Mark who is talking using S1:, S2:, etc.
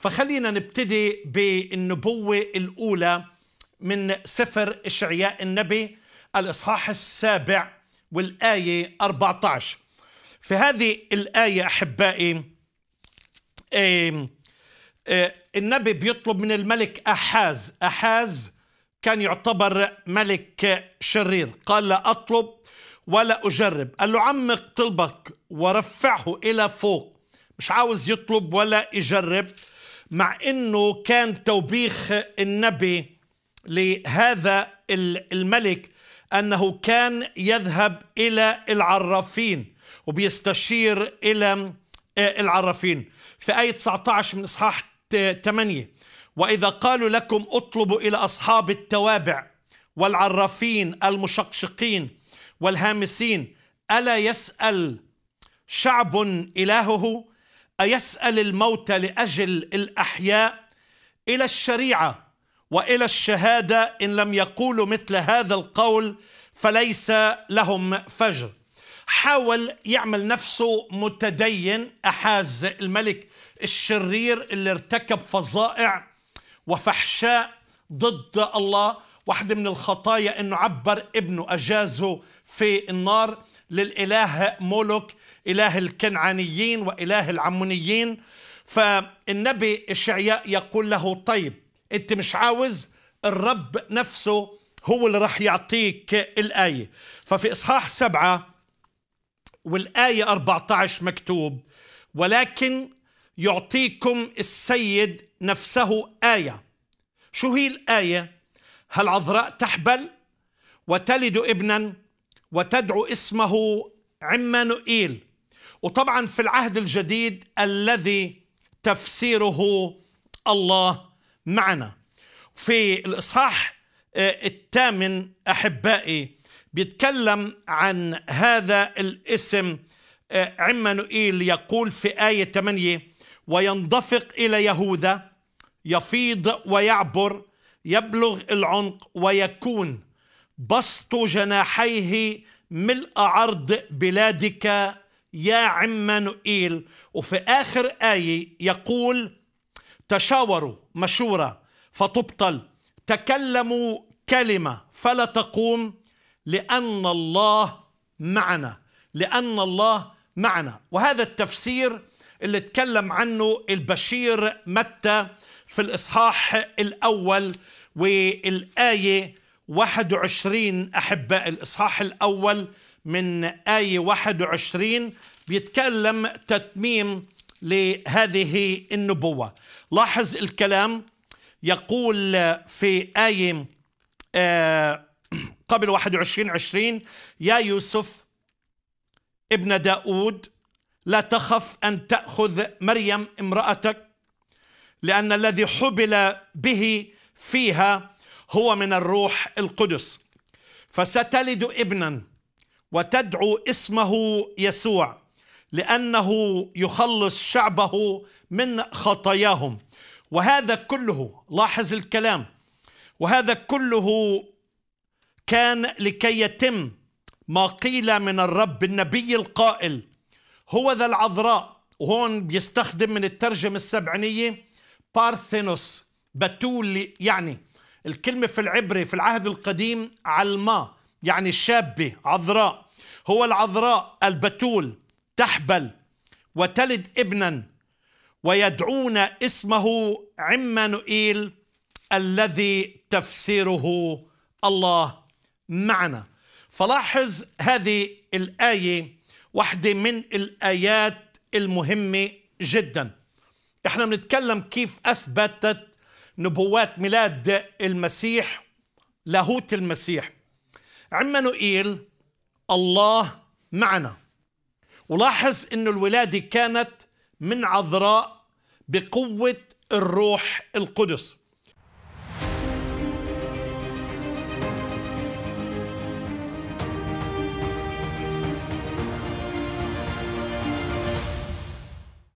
S1: فخلينا نبتدي بالنبوة الأولى من سفر إشعياء النبي الإصحاح السابع والآية 14 في هذه الآية أحبائي النبي بيطلب من الملك أحاز أحاز كان يعتبر ملك شرير قال لا أطلب ولا أجرب قال له عمق طلبك ورفعه إلى فوق مش عاوز يطلب ولا يجرب مع انه كان توبيخ النبي لهذا الملك انه كان يذهب الى العرافين وبيستشير الى آه، العرافين في آية 19 من إصحاح 8 وإذا قالوا لكم اطلبوا إلى أصحاب التوابع والعرافين المشقشقين والهامسين ألا يسأل شعب إلهه أيسأل الموت لأجل الأحياء إلى الشريعة وإلى الشهادة إن لم يقولوا مثل هذا القول فليس لهم فجر حاول يعمل نفسه متدين أحاز الملك الشرير اللي ارتكب فظائع وفحشاء ضد الله واحدة من الخطايا أنه عبر ابنه أجازه في النار للإله مولوك إله الكنعانيين وإله العمونيين فالنبي الشعياء يقول له طيب أنت مش عاوز الرب نفسه هو اللي راح يعطيك الآية ففي إصحاح سبعة والآية 14 مكتوب ولكن يعطيكم السيد نفسه آية شو هي الآية؟ هل عذراء تحبل وتلد ابنا وتدعو اسمه عمانوئيل وطبعا في العهد الجديد الذي تفسيره الله معنا في الإصحاح آه، الثامن أحبائي بيتكلم عن هذا الاسم آه، عمانوئيل يقول في آية 8 وينضفق إلى يهوذا يفيض ويعبر يبلغ العنق ويكون بسط جناحيه ملء عرض بلادك يا عمانوئيل وفي آخر آية يقول تشاوروا مشورة فتبطل تكلموا كلمة فلا تقوم لأن الله معنا لأن الله معنا وهذا التفسير اللي تكلم عنه البشير متى في الإصحاح الأول والآية 21 أحباء الإصحاح الأول من آية 21 بيتكلم تتميم لهذه النبوة لاحظ الكلام يقول في آية آه، قبل 21 20 يا يوسف ابن داود لا تخف أن تأخذ مريم امرأتك لأن الذي حبل به فيها هو من الروح القدس فستلد ابنا وتدعو اسمه يسوع لانه يخلص شعبه من خطاياهم وهذا كله لاحظ الكلام وهذا كله كان لكي يتم ما قيل من الرب النبي القائل هو ذا العذراء وهون بيستخدم من الترجمة السبعينية بارثينوس بتول يعني الكلمة في العبري في العهد القديم علماء يعني شابة عذراء هو العذراء البتول تحبل وتلد ابنا ويدعون اسمه عمانوئيل الذي تفسيره الله معنا فلاحظ هذه الآية واحدة من الآيات المهمة جدا احنا بنتكلم كيف أثبتت نبوات ميلاد المسيح لاهوت المسيح عمانوئيل الله معنا ولاحظ أن الولادة كانت من عذراء بقوة الروح القدس